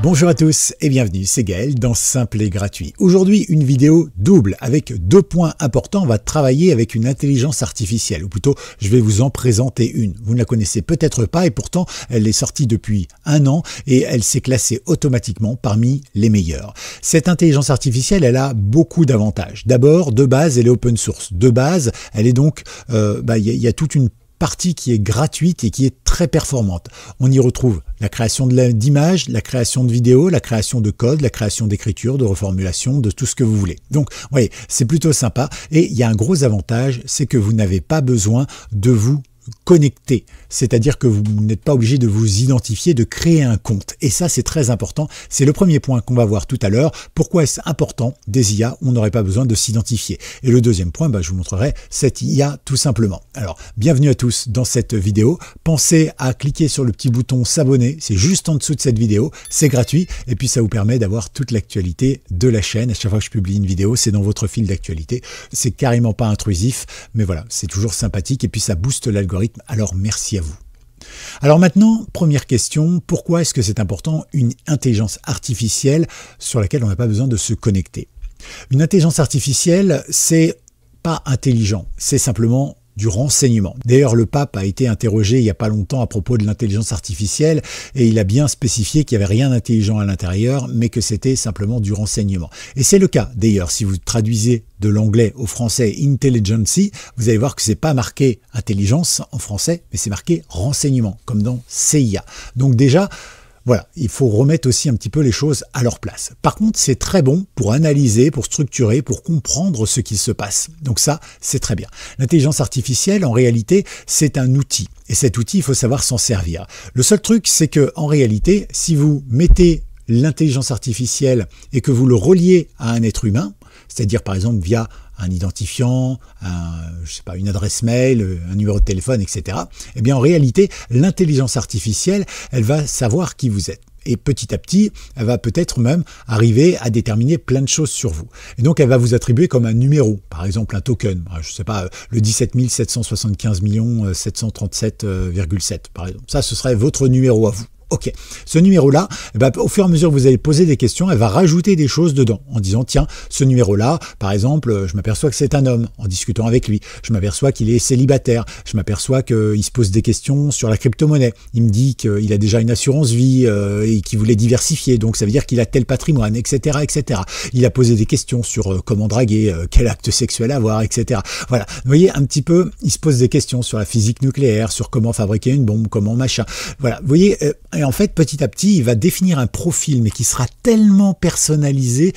Bonjour à tous et bienvenue, c'est Gaël dans Simple et Gratuit. Aujourd'hui, une vidéo double avec deux points importants. On va travailler avec une intelligence artificielle, ou plutôt, je vais vous en présenter une. Vous ne la connaissez peut-être pas et pourtant, elle est sortie depuis un an et elle s'est classée automatiquement parmi les meilleures. Cette intelligence artificielle, elle a beaucoup d'avantages. D'abord, de base, elle est open source. De base, elle est donc, euh, bah, il bah, y a toute une partie qui est gratuite et qui est très performante. On y retrouve la création d'images, la création de vidéos, la création de code, la création d'écriture, de reformulation, de tout ce que vous voulez. Donc, vous c'est plutôt sympa. Et il y a un gros avantage, c'est que vous n'avez pas besoin de vous connecté, c'est-à-dire que vous n'êtes pas obligé de vous identifier, de créer un compte. Et ça, c'est très important. C'est le premier point qu'on va voir tout à l'heure. Pourquoi est-ce important des IA On n'aurait pas besoin de s'identifier. Et le deuxième point, bah, je vous montrerai cette IA tout simplement. Alors, bienvenue à tous dans cette vidéo. Pensez à cliquer sur le petit bouton s'abonner. C'est juste en dessous de cette vidéo. C'est gratuit. Et puis, ça vous permet d'avoir toute l'actualité de la chaîne. À chaque fois que je publie une vidéo, c'est dans votre fil d'actualité. C'est carrément pas intrusif, mais voilà, c'est toujours sympathique. Et puis, ça booste l'algorithme alors merci à vous. Alors maintenant, première question, pourquoi est-ce que c'est important une intelligence artificielle sur laquelle on n'a pas besoin de se connecter Une intelligence artificielle, c'est pas intelligent, c'est simplement du renseignement. D'ailleurs, le pape a été interrogé il n'y a pas longtemps à propos de l'intelligence artificielle et il a bien spécifié qu'il n'y avait rien d'intelligent à l'intérieur, mais que c'était simplement du renseignement. Et c'est le cas, d'ailleurs, si vous traduisez de l'anglais au français intelligence », vous allez voir que c'est pas marqué intelligence en français, mais c'est marqué renseignement, comme dans CIA. Donc déjà, voilà, il faut remettre aussi un petit peu les choses à leur place. Par contre, c'est très bon pour analyser, pour structurer, pour comprendre ce qui se passe. Donc ça, c'est très bien. L'intelligence artificielle, en réalité, c'est un outil. Et cet outil, il faut savoir s'en servir. Le seul truc, c'est que, en réalité, si vous mettez l'intelligence artificielle et que vous le reliez à un être humain, c'est-à-dire par exemple via un identifiant, un, je sais pas, une adresse mail, un numéro de téléphone, etc., eh bien en réalité, l'intelligence artificielle, elle va savoir qui vous êtes. Et petit à petit, elle va peut-être même arriver à déterminer plein de choses sur vous. Et donc, elle va vous attribuer comme un numéro, par exemple un token, ah, je ne sais pas, euh, le 17 775 737,7, par exemple. Ça, ce serait votre numéro à vous. OK. Ce numéro-là, eh ben, au fur et à mesure que vous allez poser des questions, elle va rajouter des choses dedans en disant tiens, ce numéro-là, par exemple, je m'aperçois que c'est un homme en discutant avec lui. Je m'aperçois qu'il est célibataire. Je m'aperçois qu'il se pose des questions sur la crypto-monnaie. Il me dit qu'il a déjà une assurance vie euh, et qu'il voulait diversifier. Donc ça veut dire qu'il a tel patrimoine, etc., etc. Il a posé des questions sur euh, comment draguer, euh, quel acte sexuel avoir, etc. Voilà. Vous voyez un petit peu, il se pose des questions sur la physique nucléaire, sur comment fabriquer une bombe, comment machin. Voilà. Vous voyez et en fait, petit à petit, il va définir un profil, mais qui sera tellement personnalisé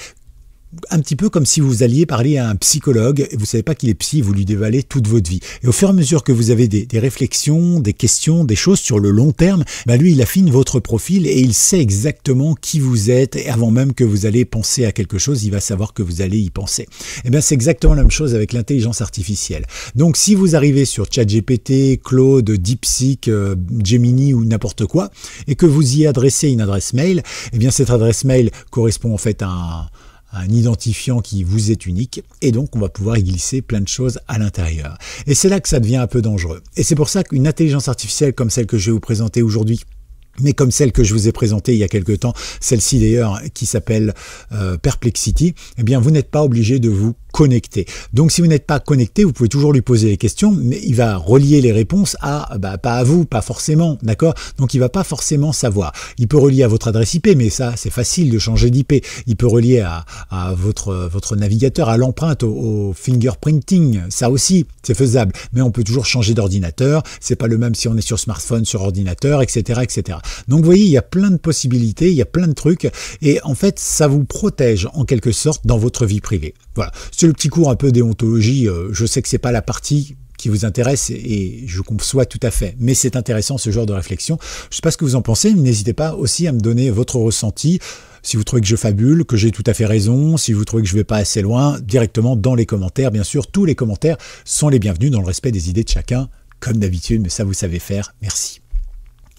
un petit peu comme si vous alliez parler à un psychologue, et vous savez pas qu'il est psy, vous lui dévalez toute votre vie. Et au fur et à mesure que vous avez des, réflexions, des questions, des choses sur le long terme, bah lui, il affine votre profil et il sait exactement qui vous êtes, et avant même que vous allez penser à quelque chose, il va savoir que vous allez y penser. Et eh bien c'est exactement la même chose avec l'intelligence artificielle. Donc si vous arrivez sur ChatGPT, Claude, DeepSeek, euh, Gemini ou n'importe quoi, et que vous y adressez une adresse mail, et eh bien cette adresse mail correspond en fait à un un identifiant qui vous est unique, et donc on va pouvoir y glisser plein de choses à l'intérieur. Et c'est là que ça devient un peu dangereux. Et c'est pour ça qu'une intelligence artificielle comme celle que je vais vous présenter aujourd'hui, mais comme celle que je vous ai présentée il y a quelque temps, celle-ci d'ailleurs qui s'appelle euh, Perplexity, eh bien vous n'êtes pas obligé de vous connecter. Donc si vous n'êtes pas connecté, vous pouvez toujours lui poser des questions, mais il va relier les réponses à, bah, pas à vous, pas forcément, d'accord Donc il va pas forcément savoir. Il peut relier à votre adresse IP, mais ça c'est facile de changer d'IP. Il peut relier à, votre, votre navigateur, à l'empreinte, au, au, fingerprinting, ça aussi c'est faisable. Mais on peut toujours changer d'ordinateur, c'est pas le même si on est sur smartphone, sur ordinateur, etc. etc. Donc vous voyez, il y a plein de possibilités, il y a plein de trucs, et en fait, ça vous protège en quelque sorte dans votre vie privée. Voilà, c'est le petit cours un peu déontologie. Euh, je sais que n'est pas la partie qui vous intéresse et je conçois tout à fait. Mais c'est intéressant ce genre de réflexion. Je sais pas ce que vous en pensez, mais n'hésitez pas aussi à me donner votre ressenti. Si vous trouvez que je fabule, que j'ai tout à fait raison, si vous trouvez que je vais pas assez loin, directement dans les commentaires. Bien sûr, tous les commentaires sont les bienvenus dans le respect des idées de chacun, comme d'habitude, mais ça vous savez faire. Merci.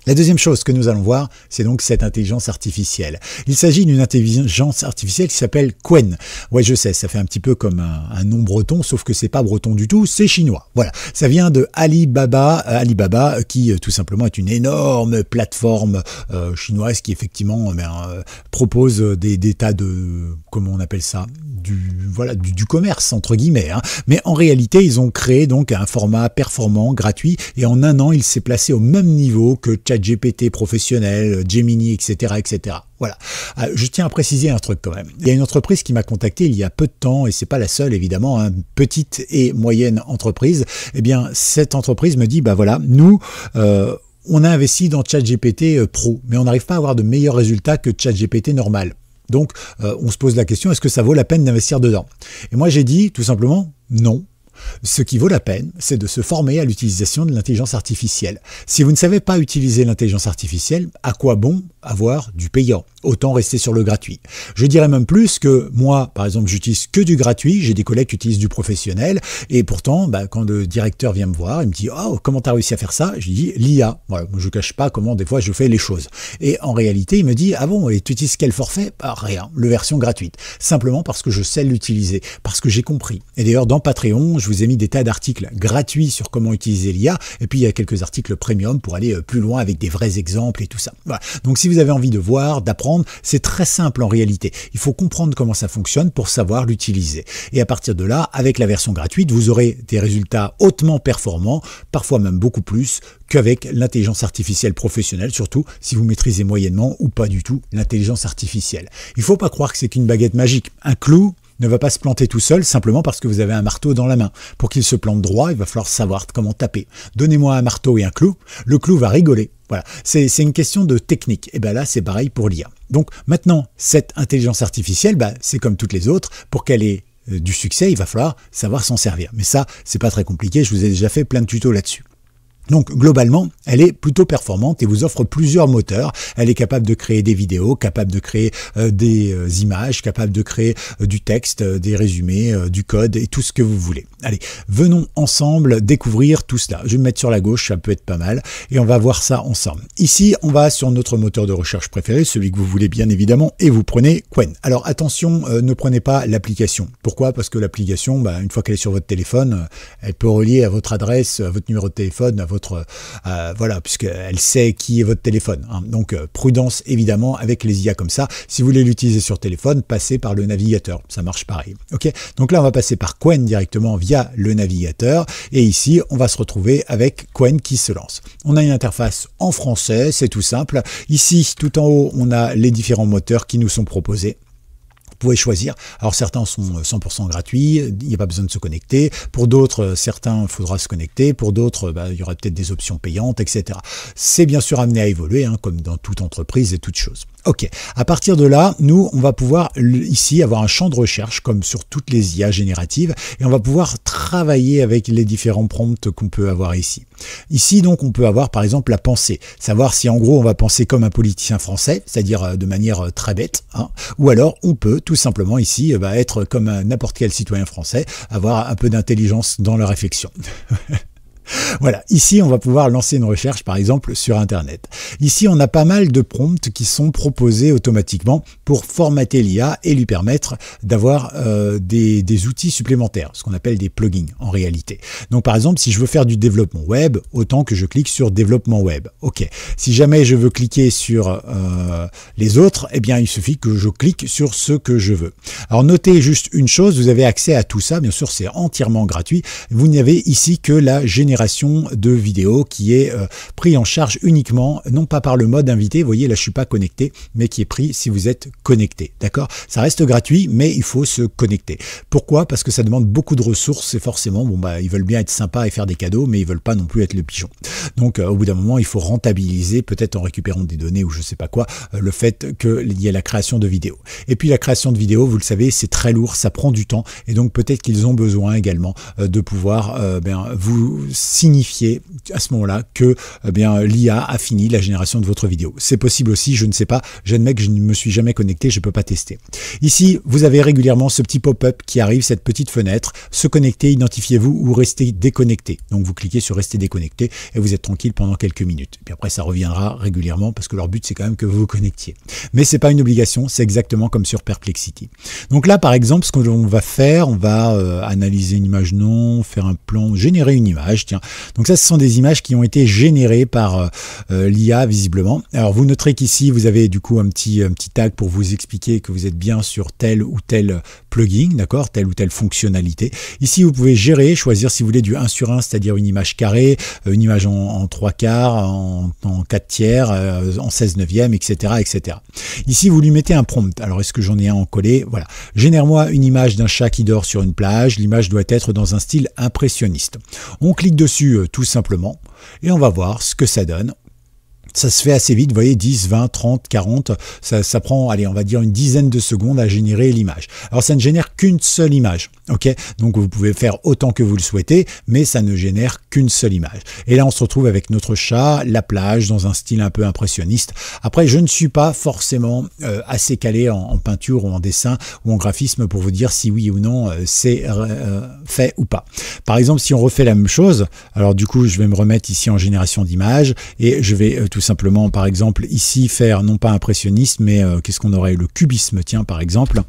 La deuxième chose que nous allons voir, c'est donc cette intelligence artificielle. Il s'agit d'une intelligence artificielle qui s'appelle Quen. Ouais, je sais, ça fait un petit peu comme un, nom breton, sauf que c'est pas breton du tout, c'est chinois. Voilà, ça vient de Alibaba, euh, Alibaba qui euh, tout simplement est une énorme plateforme euh, chinoise qui effectivement ben, propose des, des tas de comment on appelle ça, du, voilà, du, commerce, entre guillemets. Hein. Mais en réalité, ils ont créé donc un format performant, gratuit, et en un an, il s'est placé au même niveau que ChatGPT professionnel, Gemini, etc. etc. Voilà. Ah, je tiens à préciser un truc quand même. Il y a une entreprise qui m'a contacté il y a peu de temps, et c'est pas la seule évidemment, une hein, petite et moyenne entreprise. Eh bien, cette entreprise me dit, bah voilà, nous, euh, on a investi dans ChatGPT euh, Pro, mais on n'arrive pas à avoir de meilleurs résultats que ChatGPT normal. Donc euh, on se pose la question, est-ce que ça vaut la peine d'investir dedans Et moi j'ai dit tout simplement non. Ce qui vaut la peine, c'est de se former à l'utilisation de l'intelligence artificielle. Si vous ne savez pas utiliser l'intelligence artificielle, à quoi bon avoir du payant autant rester sur le gratuit. Je dirais même plus que moi, par exemple, j'utilise que du gratuit, j'ai des collègues qui utilisent du professionnel, et pourtant, bah, quand le directeur vient me voir, il me dit « Oh, comment t'as réussi à faire ça ?» Je lui dis « L'IA ». Voilà, je ne cache pas comment des fois je fais les choses. Et en réalité, il me dit « Ah bon, et tu utilises quel forfait bah, Rien, le version gratuite. Simplement parce que je sais l'utiliser, parce que j'ai compris. Et d'ailleurs, dans Patreon, je vous ai mis des tas d'articles gratuits sur comment utiliser l'IA, et puis il y a quelques articles premium pour aller euh, plus loin avec des vrais exemples et tout ça. Voilà. Donc si vous avez envie de voir, d'apprendre, c'est très simple en réalité. Il faut comprendre comment ça fonctionne pour savoir l'utiliser. Et à partir de là, avec la version gratuite, vous aurez des résultats hautement performants, parfois même beaucoup plus qu'avec l'intelligence artificielle professionnelle, surtout si vous maîtrisez moyennement ou pas du tout l'intelligence artificielle. Il ne faut pas croire que c'est qu'une baguette magique. Un clou, ne va pas se planter tout seul simplement parce que vous avez un marteau dans la main. Pour qu'il se plante droit, il va falloir savoir comment taper. Donnez-moi un marteau et un clou, le clou va rigoler. Voilà, c'est une question de technique. Et eh bien là, c'est pareil pour l'IA. Donc maintenant, cette intelligence artificielle, bah, c'est comme toutes les autres, pour qu'elle ait euh, du succès, il va falloir savoir s'en servir. Mais ça, c'est pas très compliqué, je vous ai déjà fait plein de tutos là-dessus. Donc globalement, elle est plutôt performante et vous offre plusieurs moteurs. Elle est capable de créer des vidéos, capable de créer euh, des euh, images, capable de créer euh, du texte, des résumés, du code et tout ce que vous voulez. Allez, venons ensemble découvrir tout cela. Je vais me mettre sur la gauche, ça peut être pas mal et on va voir ça ensemble. Ici, on va sur notre moteur de recherche préféré, celui que vous voulez bien évidemment, et vous prenez Quen. Alors attention, ne prenez pas l'application. Pourquoi Parce que l'application, bah, une fois qu'elle est sur votre téléphone, elle peut relier à votre adresse, à votre numéro de téléphone, à votre euh, voilà, puisqu'elle sait qui est votre téléphone. Hein. Donc euh, prudence évidemment avec les IA comme ça. Si vous voulez l'utiliser sur téléphone, passez par le navigateur, ça marche pareil. Ok, donc là on va passer par Quen directement via le navigateur et ici on va se retrouver avec Quen qui se lance. On a une interface en français, c'est tout simple. Ici tout en haut on a les différents moteurs qui nous sont proposés pouvez choisir. Alors certains sont 100% euh, gratuits, il n'y a pas besoin de se connecter. Pour d'autres, euh, certains, faudra se connecter. Pour d'autres, bah, il y aura peut-être des options payantes, etc. C'est bien sûr amené à évoluer, hein, comme dans toute entreprise et toute chose. Ok, à partir de là, nous, on va pouvoir ici avoir un champ de recherche, comme sur toutes les IA génératives, et on va pouvoir travailler avec les différents prompts qu'on peut avoir ici. Ici, donc, on peut avoir par exemple la pensée, savoir si en gros on va penser comme un politicien français, c'est-à-dire euh, de manière euh, très bête, hein, ou alors on peut tout simplement ici euh, bah, être comme n'importe quel citoyen français, avoir un peu d'intelligence dans la réflexion. Voilà, ici on va pouvoir lancer une recherche par exemple sur Internet. Ici on a pas mal de prompts qui sont proposés automatiquement pour formater l'IA et lui permettre d'avoir euh, des, outils supplémentaires, ce qu'on appelle des plugins en réalité. Donc par exemple si je veux faire du développement web, autant que je clique sur développement web. Ok, si jamais je veux cliquer sur euh, les autres, eh bien il suffit que je clique sur ce que je veux. Alors notez juste une chose, vous avez accès à tout ça, bien sûr c'est entièrement gratuit, vous n'avez ici que la génération de vidéos qui est euh, pris en charge uniquement, non pas par le mode invité, voyez là je suis pas connecté, mais qui est pris si vous êtes connecté, d'accord Ça reste gratuit, mais il faut se connecter. Pourquoi Parce que ça demande beaucoup de ressources et forcément, bon bah ils veulent bien être sympas et faire des cadeaux, mais ils veulent pas non plus être le pigeon. Donc euh, au bout d'un moment, il faut rentabiliser, peut-être en récupérant des données ou je sais pas quoi, euh, le fait qu'il y ait la création de vidéos. Et puis la création de vidéos, vous le savez, c'est très lourd, ça prend du temps, et donc peut-être qu'ils ont besoin également de pouvoir ben, vous signifier à ce moment-là que eh bien l'IA a fini la génération de votre vidéo. C'est possible aussi, je ne sais pas, j'admets que je ne me suis jamais connecté, je ne peux pas tester. Ici, vous avez régulièrement ce petit pop-up qui arrive, cette petite fenêtre, se connecter, identifiez-vous ou restez déconnecté. Donc vous cliquez sur rester déconnecté et vous êtes tranquille pendant quelques minutes. Et puis après, ça reviendra régulièrement parce que leur but, c'est quand même que vous vous connectiez. Mais c'est pas une obligation, c'est exactement comme sur Perplexity. Donc là, par exemple, ce qu'on va faire, on va euh, analyser une image non, faire un plan, générer une image, donc ça, ce sont des images qui ont été générées par euh, euh, l'IA visiblement. Alors vous noterez qu'ici, vous avez du coup un petit, petit tag pour vous expliquer que vous êtes bien sur tel ou tel plugin, d'accord, telle ou telle fonctionnalité. Ici, vous pouvez gérer, choisir si vous voulez du 1 sur 1, c'est-à-dire une image carrée, euh, une image en, en 3 quarts, en, en 4 tiers, en 16 neuvième, etc., etc. Ici, vous lui mettez un prompt. Alors, est-ce que j'en ai un en collé Voilà. Génère-moi une image d'un chat qui dort sur une plage. L'image doit être dans un style impressionniste. On clique dessus dessus euh, tout simplement et on va voir ce que ça donne ça se fait assez vite, vous voyez, 10, 20, 30, 40, ça, ça prend, allez, on va dire une dizaine de secondes à générer l'image. Alors ça ne génère qu'une seule image, ok Donc vous pouvez faire autant que vous le souhaitez, mais ça ne génère qu'une seule image. Et là on se retrouve avec notre chat, la plage, dans un style un peu impressionniste. Après, je ne suis pas forcément euh, assez calé en, peinture ou en dessin ou en graphisme pour vous dire si oui ou non euh, c'est euh, fait ou pas. Par exemple, si on refait la même chose, alors du coup je vais me remettre ici en génération d'image et je vais tout simplement, par exemple, ici, faire non pas impressionniste, mais euh, qu'est-ce qu'on aurait Le cubisme, tiens, par exemple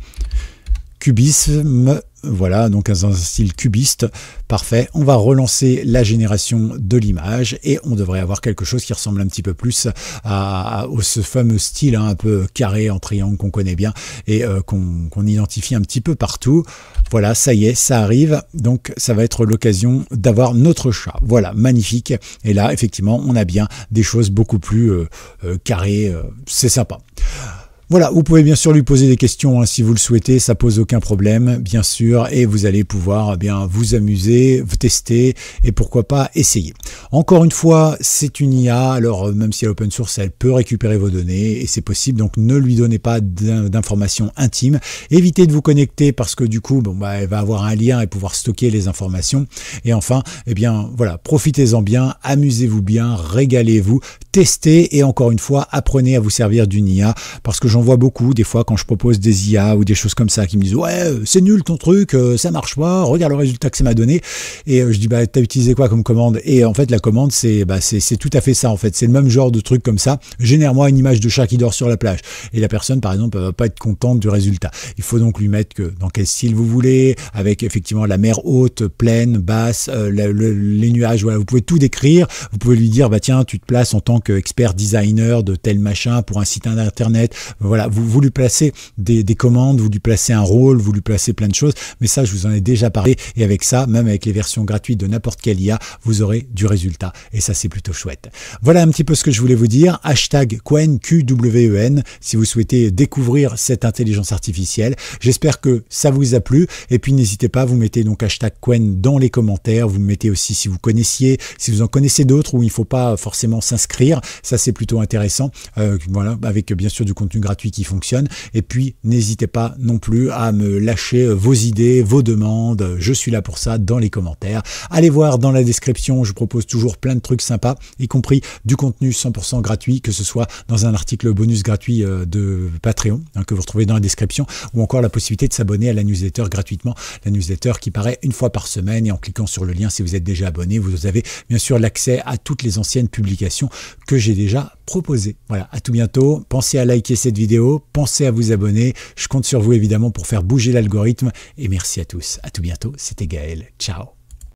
cubisme. Voilà, donc un style cubiste, parfait. On va relancer la génération de l'image et on devrait avoir quelque chose qui ressemble un petit peu plus à, ce fameux style hein, un peu carré en triangle qu'on connaît bien et euh, qu'on identifie un petit peu partout. Voilà, ça y est, ça arrive. Donc ça va être l'occasion d'avoir notre chat. Voilà, magnifique. Et là, effectivement, on a bien des choses beaucoup plus euh, euh, carrées. C'est sympa. Voilà, vous pouvez bien sûr lui poser des questions hein, si vous le souhaitez, ça pose aucun problème, bien sûr, et vous allez pouvoir eh bien vous amuser, vous tester et pourquoi pas essayer. Encore une fois, c'est une IA, alors euh, même si elle est open source, elle peut récupérer vos données et c'est possible, donc ne lui donnez pas d'informations intimes. Évitez de vous connecter parce que du coup, bon, bah, elle va avoir un lien et pouvoir stocker les informations. Et enfin, eh bien voilà, profitez-en bien, amusez-vous bien, régalez-vous, testez et encore une fois, apprenez à vous servir d'une IA parce que j'en vois beaucoup des fois quand je propose des IA ou des choses comme ça qui me disent ouais euh, c'est nul ton truc, euh, ça marche pas, regarde le résultat que ça m'a donné et euh, je dis bah t'as utilisé quoi comme commande et en fait la commande c'est bah c'est tout à fait ça en fait c'est le même genre de truc comme ça génère-moi une image de chat qui dort sur la plage et la personne par exemple va pas être contente du résultat il faut donc lui mettre que dans quel style vous voulez avec effectivement la mer haute pleine, basse les nuages voilà vous pouvez tout décrire vous pouvez lui dire bah tiens tu te places en tant qu'expert designer de tel machin pour un site internet voilà, vous, vous lui placez des, commandes, vous lui placez un rôle, vous lui placez plein de choses, mais ça, je vous en ai déjà parlé, et avec ça, même avec les versions gratuites de n'importe quel IA, vous aurez du résultat, et ça, c'est plutôt chouette. Voilà un petit peu ce que je voulais vous dire, hashtag Qwen, e si vous souhaitez découvrir cette intelligence artificielle. J'espère que ça vous a plu, et puis n'hésitez pas, vous mettez donc hashtag Quen dans les commentaires, vous mettez aussi si vous connaissiez, si vous en connaissez d'autres où il ne faut pas forcément s'inscrire, ça c'est plutôt intéressant, euh, voilà, avec bien sûr du contenu gratuit qui fonctionne Et puis, n'hésitez pas non plus à me lâcher vos idées, vos demandes. Je suis là pour ça dans les commentaires. Allez voir dans la description, je propose toujours plein de trucs sympas, y compris du contenu 100% gratuit, que ce soit dans un article bonus gratuit euh, de Patreon, hein, que vous retrouvez dans la description, ou encore la possibilité de s'abonner à la newsletter gratuitement, la newsletter qui paraît une fois par semaine. Et en cliquant sur le lien, si vous êtes déjà abonné, vous avez bien sûr l'accès à toutes les anciennes publications que j'ai déjà proposées. Voilà, à tout bientôt. Pensez à liker cette vidéo Pensez à vous abonner. Je compte sur vous évidemment pour faire bouger l'algorithme. Et merci à tous. À tout bientôt. C'était Gaël. Ciao.